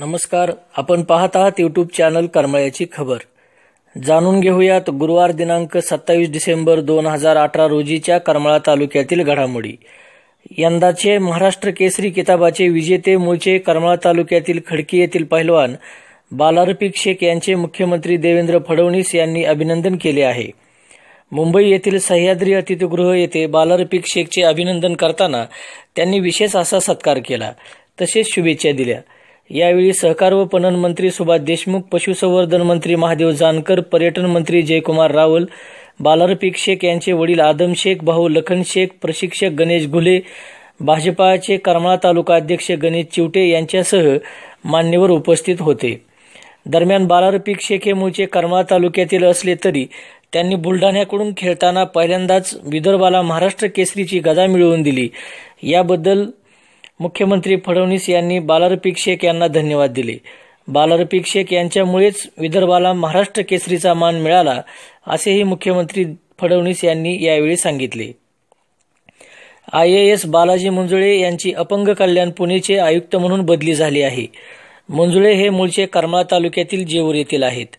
नमस्कार आपण पाहत आहात युट्यूब चॅनल करमळ्याची खबर जाणून घेऊयात गुरुवार दिनांक सत्तावीस डिसेंबर दोन हजार अठरा रोजीच्या करमळा तालुक्यातील घडामोडी यंदाचे महाराष्ट्र केसरी किताबाचे विजेते मूळचे करमाळा तालुक्यातील खडकी येथील पहिलवान बालारपिक शेख यांचे मुख्यमंत्री देवेंद्र फडणवीस यांनी अभिनंदन केले आहे मुंबई येथील सह्याद्री अतिथीगृह येथे बालारपिक शेखचे अभिनंदन करताना त्यांनी विशेष असा सत्कार केला तसेच शुभेच्छा दिल्या यावेळी सहकार व पणन मंत्री सुभाष देशमुख पशुसंवर्धन मंत्री महादेव जानकर पर्यटन मंत्री जयकुमार रावल बालारपीक शेख यांचे वडील आदम शेख भाऊ लखन शेख प्रशिक्षक गणेश घुले भाजपाचे करमाळा तालुका अध्यक्ष गणेश चिवटे यांच्यासह मान्यवर उपस्थित होते दरम्यान बालारपीक शेख हे मूळचे करमाळा तालुक्यातील असले तरी त्यांनी बुलढाण्याकडून खेळताना पहिल्यांदाच विदर्भाला महाराष्ट्र केसरीची गदा मिळवून दिली याबद्दल मुख्यमंत्री फडणवीस यांनी बालारपीक शेख यांना धन्यवाद दिले बालारपीक शेख यांच्यामुळेच विदर्भाला महाराष्ट्र केसरीचा मान मिळाला असेही मुख्यमंत्री फडणवीस यांनी यावेळी सांगितले आय एस बालाजी मुंजुळे यांची अपंग कल्याण पुणेचे आयुक्त म्हणून बदली झाली आहे मुंजुळे हे मूळचे करमाळा तालुक्यातील जेऊर येथील आहेत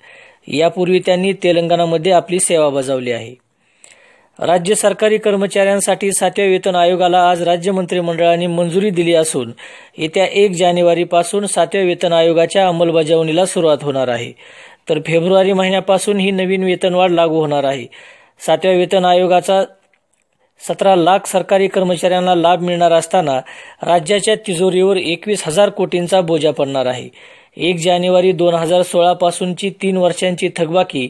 यापूर्वी त्यांनी तेलंगणामध्ये आपली सेवा बजावली आहे राज्य सरकारी कर्मचाऱ्यांसाठी सातव्या वेतन आयोगाला आज राज्य मंत्रिमंडळाने मंजुरी दिली असून येत्या एक जानेवारीपासून सातव्या वेतन आयोगाच्या अंमलबजावणीला सुरुवात होणार आहे तर फेब्रुवारी महिन्यापासून ही नवीन वेतनवाढ लागू होणार आहे सातव्या वेतन आयोगाचा सतरा लाख सरकारी कर्मचाऱ्यांना लाभ मिळणार असताना राज्याच्या तिजोरीवर एकवीस हजार कोटींचा बोजा पडणार आहे एक जानेवारी दोन हजार सोळापासूनची तीन वर्षांची थकबाकी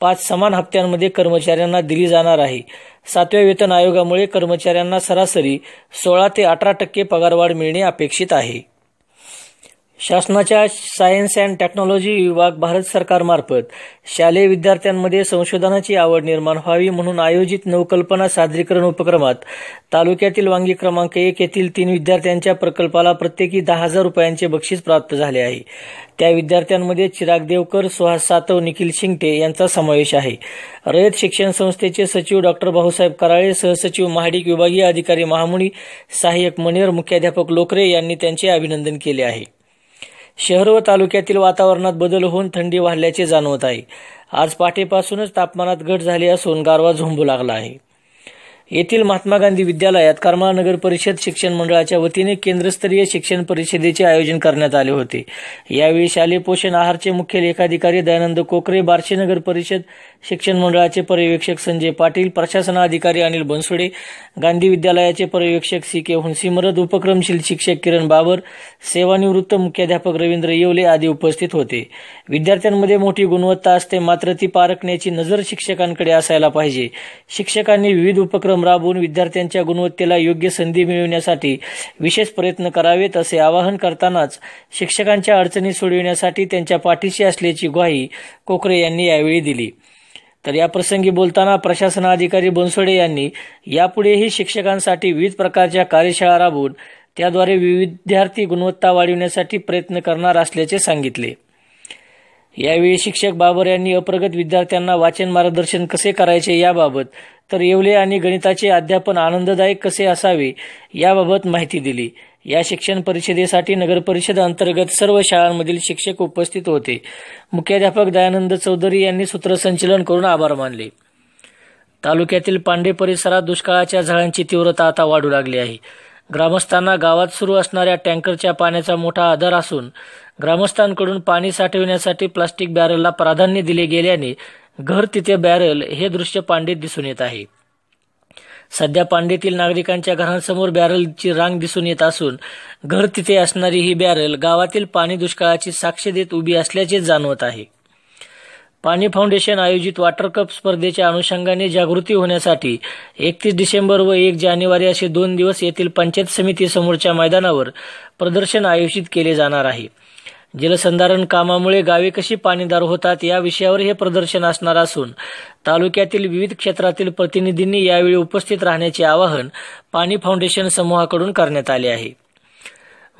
पाच समान हप्त्यांमध्ये कर्मचाऱ्यांना दिली जाणार आहे सातव्या वेतन आयोगामुळे कर्मचाऱ्यांना सरासरी सोळा ते अठरा टक्के पगारवाढ मिळणे अपेक्षित आहे शासनाच्या सायन्स अँड टेक्नॉलॉजी विभाग भारत सरकारमार्फत शालेय विद्यार्थ्यांमध्ये संशोधनाची आवड निर्माण व्हावी म्हणून आयोजित नवकल्पना सादरीकरण उपक्रमात तालुक्यातील वांगी क्रमांक एक येथील तीन विद्यार्थ्यांच्या प्रकल्पाला प्रत्येकी दहा हजार रुपयांचे बक्षीस प्राप्त झाले आहे त्या विद्यार्थ्यांमध्ये चिराग देवकर सुहास सातव निखिल शिंगटे यांचा समावेश आहे रयत शिक्षण संस्थेचे सचिव डॉक्टर भाऊसाहेब कराळे सहसचिव महाडिक विभागीय अधिकारी महामुणी सहाय्यक मनेर मुख्याध्यापक लोकरे यांनी त्यांचे अभिनंदन केले आहे शहर व तालुक्यातील वातावरणात बदल होऊन थंडी वाढल्याचे जाणवत आहे आज पहाटेपासूनच तापमानात घट झाली असून गारवा झोंबू लागला आहे येथील महात्मा गांधी विद्यालयात करमाळा नगर परिषद शिक्षण मंडळाच्या वतीने केंद्रस्तरीय शिक्षण परिषदेचे आयोजन करण्यात आले होते यावेळी शालेय पोषण आहारचे मुख्य लेखाधिकारी दयानंद कोकरे बार्शी नगर परिषद शिक्षण मंडळाचे पर्यवेक्षक संजय पाटील प्रशासनाधिकारी अनिल बनसोडे गांधी विद्यालयाचे पर्यवेक्षक सी के हुनसिमरत उपक्रमशील शिक्षक किरण बाबर सेवानिवृत्त मुख्याध्यापक रवींद्र येवले आदी उपस्थित होते विद्यार्थ्यांमध्ये मोठी गुणवत्ता असते मात्र ती पारखण्याची नजर शिक्षकांकडे असायला पाहिजे शिक्षकांनी विविध उपक्रम उपक्रम राबवून विद्यार्थ्यांच्या गुणवत्तेला योग्य संधी मिळविण्यासाठी विशेष प्रयत्न करावेत असे आवाहन करतानाच शिक्षकांच्या अडचणी सोडविण्यासाठी त्यांच्या पाठीशी असल्याची ग्वाही कोकरे यांनी यावेळी दिली तर याप्रसंगी बोलताना प्रशासनाधिकारी बनसोडे यांनी यापुढेही शिक्षकांसाठी विविध प्रकारच्या कार्यशाळा राबवून त्याद्वारे विद्यार्थी गुणवत्ता वाढविण्यासाठी प्रयत्न करणार असल्याचे सांगितले यावेळी शिक्षक बाबर यांनी अप्रगत विद्यार्थ्यांना वाचन मार्गदर्शन कसे करायचे याबाबत तर येवले आणि गणिताचे अध्यापन आनंददायक कसे असावे याबाबत माहिती दिली या शिक्षण परिषदेसाठी नगर परिषद अंतर्गत सर्व शाळांमधील शिक्षक उपस्थित होते मुख्याध्यापक दयानंद चौधरी यांनी सूत्रसंचलन करून आभार मानले तालुक्यातील पांडे परिसरात दुष्काळाच्या झळांची तीव्रता आता वाढू लागली आहे ग्रामस्थांना गावात सुरू असणाऱ्या टँकरच्या पाण्याचा मोठा आधार असून ग्रामस्थांकडून पाणी साठविण्यासाठी प्लास्टिक बॅरलला प्राधान्य दिले गेल्याने घर तिथे बॅरल हे दृश्य पांडेत दिसून येत आहे सध्या पांडेतील नागरिकांच्या घरांसमोर बॅरलची रांग दिसून येत असून घर तिथे असणारी ही बॅरल गावातील पाणी दुष्काळाची साक्ष देत उभी असल्याचे जाणवत आहे पाणी फाउंडेशन आयोजित वॉटर कप स्पर्धेच्या अनुषंगाने जागृती होण्यासाठी एकतीस डिसेंबर व एक जानेवारी असे दोन दिवस येथील पंचायत समिती समोरच्या मैदानावर प्रदर्शन आयोजित केले जाणार आहे जलसंधारण कामामुळे गावे कशी पाणीदार होतात या विषयावर हे प्रदर्शन असणार असून तालुक्यातील विविध क्षेत्रातील प्रतिनिधींनी यावेळी उपस्थित राहण्याचे आवाहन पाणी फाउंडेशन समूहाकडून करण्यात आले आहे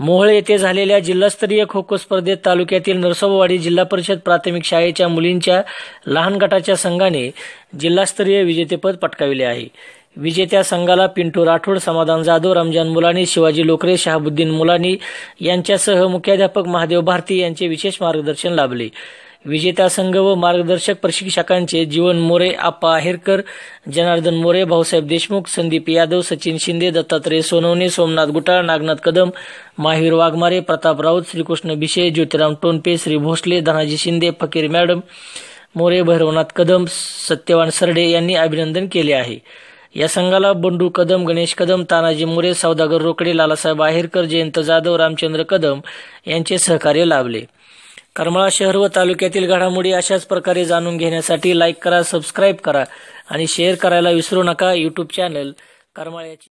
मोहळ येथे झालेल्या जिल्हास्तरीय खो खो स्पर्धेत तालुक्यातील नरसोबवाडी जिल्हा परिषद प्राथमिक शाळेच्या मुलींच्या लहान गटाच्या संघाने जिल्हास्तरीय विजेतेपद पटकाविले आहे विजेत्या संघाला पिंटू राठोड समाधान जाधव रमजान मुलानी शिवाजी लोकरे शहाबुद्दीन मुलानी यांच्यासह मुख्याध्यापक महादेव भारती यांचे विशेष मार्गदर्शन लाभले विजेता संघ व मार्गदर्शक प्रशिक्षकांचे जीवन मोरे आप्पा आहेरकर जनार्दन मोरे भाऊसाहेब देशमुख संदीप यादव सचिन शिंदे दत्तात्रय सोनवणे सोमनाथ गुटाळ नागनाथ कदम माहीर वाघमारे प्रताप राऊत श्रीकृष्ण भिशे ज्योतिराम टोनपे श्री भोसले धनाजी शिंदे फकीर मॅडम मोरे भैरवनाथ कदम सत्यवान सरडे यांनी अभिनंदन केले आहे या संघाला बंडू कदम गणेश कदम तानाजी मोरे सौदागर रोकडे लालासाहेब आहेरकर जयंत जाधव रामचंद्र कदम यांचे सहकार्य लाभले करमाळा शहर व तालुक्यातील घडामोडी अशाच प्रकारे जाणून घेण्यासाठी लाईक करा सबस्क्राईब करा आणि शेअर करायला विसरू नका यूट्यूब चॅनल करमाळ्याची